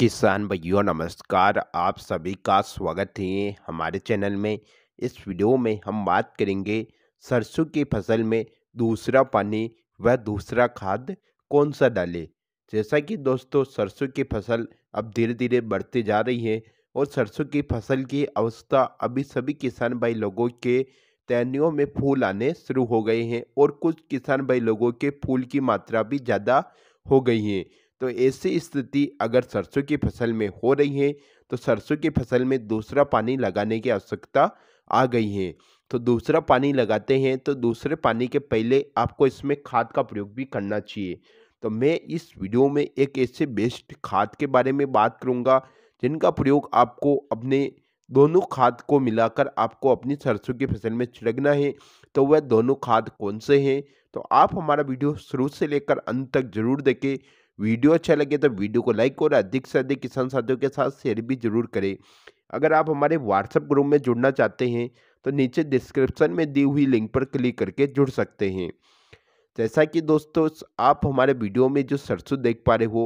किसान भैया नमस्कार आप सभी का स्वागत है हमारे चैनल में इस वीडियो में हम बात करेंगे सरसों की फसल में दूसरा पानी व दूसरा खाद कौन सा डालें जैसा कि दोस्तों सरसों की फसल अब धीरे धीरे बढ़ती जा रही है और सरसों की फसल की अवस्था अभी सभी किसान भाई लोगों के तैनियों में फूल आने शुरू हो गए हैं और कुछ किसान भाई लोगों के फूल की मात्रा भी ज़्यादा हो गई है तो ऐसी स्थिति अगर सरसों की फसल में हो रही है तो सरसों की फसल में दूसरा पानी लगाने की आवश्यकता आ गई है तो दूसरा पानी लगाते हैं तो दूसरे पानी के पहले आपको इसमें खाद का प्रयोग भी करना चाहिए तो मैं इस वीडियो में एक ऐसे बेस्ट खाद के बारे में बात करूँगा जिनका प्रयोग आपको अपने दोनों खाद को मिलाकर आपको अपनी सरसों की फसल में छिड़कना है तो वह दोनों खाद कौन से हैं तो आप हमारा वीडियो शुरू से लेकर अंत तक जरूर देखें वीडियो अच्छा लगे तो वीडियो को लाइक और अधिक से अधिक किसान साथियों के साथ शेयर भी जरूर करें अगर आप हमारे व्हाट्सएप ग्रुप में जुड़ना चाहते हैं तो नीचे डिस्क्रिप्शन में दी हुई लिंक पर क्लिक करके जुड़ सकते हैं जैसा कि दोस्तों आप हमारे वीडियो में जो सरसों देख पा रहे हो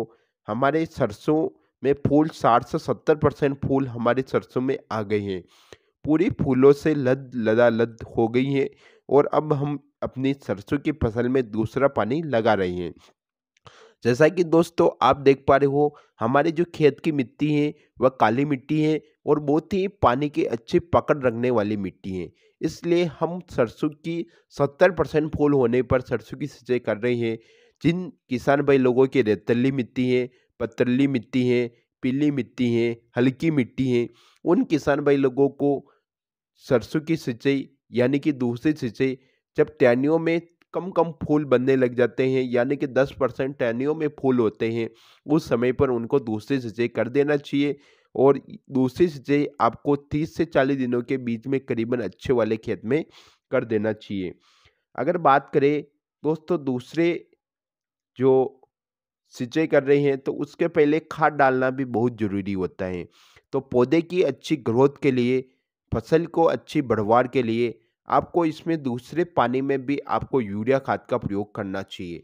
हमारे सरसों में फूल साठ से सत्तर परसेंट फूल हमारे सरसों में आ गए हैं पूरी फूलों से लद लदा लद हो गई है और अब हम अपनी सरसों की फसल में दूसरा पानी लगा रहे हैं जैसा कि दोस्तों आप देख पा रहे हो हमारे जो खेत की मिट्टी है वह काली मिट्टी है और बहुत ही पानी के अच्छे पकड़ रखने वाली मिट्टी है इसलिए हम सरसों की सत्तर परसेंट फूल होने पर सरसों की सिंचाई कर रहे हैं जिन किसान भाई लोगों की रेतली मिट्टी है पतरली मिट्टी है पीली मिट्टी है हल्की मिट्टी है उन किसान भाई लोगों को सरसों की सिंचाई यानी कि दूसरी सिंचाई जब टैनियों में कम कम फूल बनने लग जाते हैं यानी कि दस परसेंट टहनियों में फूल होते हैं उस समय पर उनको दूसरी सिंचाई कर देना चाहिए और दूसरी सिंचाई आपको तीस से चालीस दिनों के बीच में करीबन अच्छे वाले खेत में कर देना चाहिए अगर बात करें दोस्तों दूसरे जो सिंचाई कर रहे हैं तो उसके पहले खाद डालना भी बहुत ज़रूरी होता है तो पौधे की अच्छी ग्रोथ के लिए फसल को अच्छी बढ़वार के लिए आपको इसमें दूसरे पानी में भी आपको यूरिया खाद का प्रयोग करना चाहिए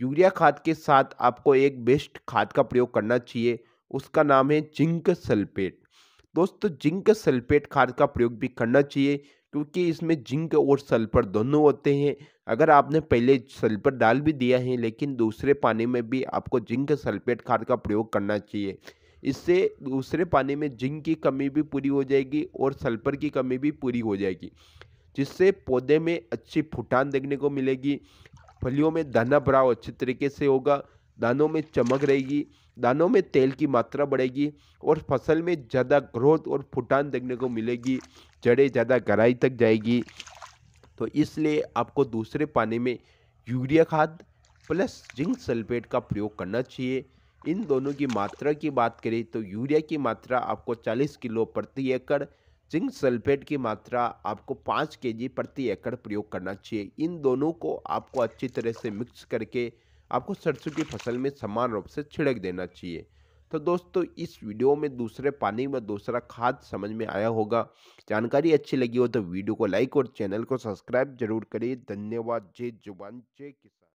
यूरिया खाद के साथ आपको एक बेस्ट खाद का प्रयोग करना चाहिए उसका नाम है जिंक सल्फेट दोस्तों जिंक सल्फेट खाद का प्रयोग भी करना चाहिए क्योंकि इसमें जिंक और सल्फर दोनों होते हैं अगर आपने पहले सल्फर डाल भी दिया है लेकिन दूसरे पानी में भी आपको जिंक सल्फेट खाद का प्रयोग करना चाहिए इससे दूसरे पानी में जिंक की कमी भी पूरी हो जाएगी और सल्फर की कमी भी पूरी हो जाएगी जिससे पौधे में अच्छी फुटान देखने को मिलेगी फलियों में दाना भराव अच्छे तरीके से होगा दानों में चमक रहेगी दानों में तेल की मात्रा बढ़ेगी और फसल में ज़्यादा ग्रोथ और फुटान देखने को मिलेगी जड़ें ज़्यादा गहराई तक जाएगी तो इसलिए आपको दूसरे पानी में यूरिया खाद प्लस जिंक सल्फेट का प्रयोग करना चाहिए इन दोनों की मात्रा की बात करें तो यूरिया की मात्रा आपको 40 किलो प्रति एकड़ जिंक सल्फेट की मात्रा आपको पाँच के जी प्रति एकड़ प्रयोग करना चाहिए इन दोनों को आपको अच्छी तरह से मिक्स करके आपको सरसों की फसल में समान रूप से छिड़क देना चाहिए तो दोस्तों इस वीडियो में दूसरे पानी व दूसरा खाद समझ में आया होगा जानकारी अच्छी लगी हो तो वीडियो को लाइक और चैनल को सब्सक्राइब जरूर करिए धन्यवाद जय जुबान जय किसान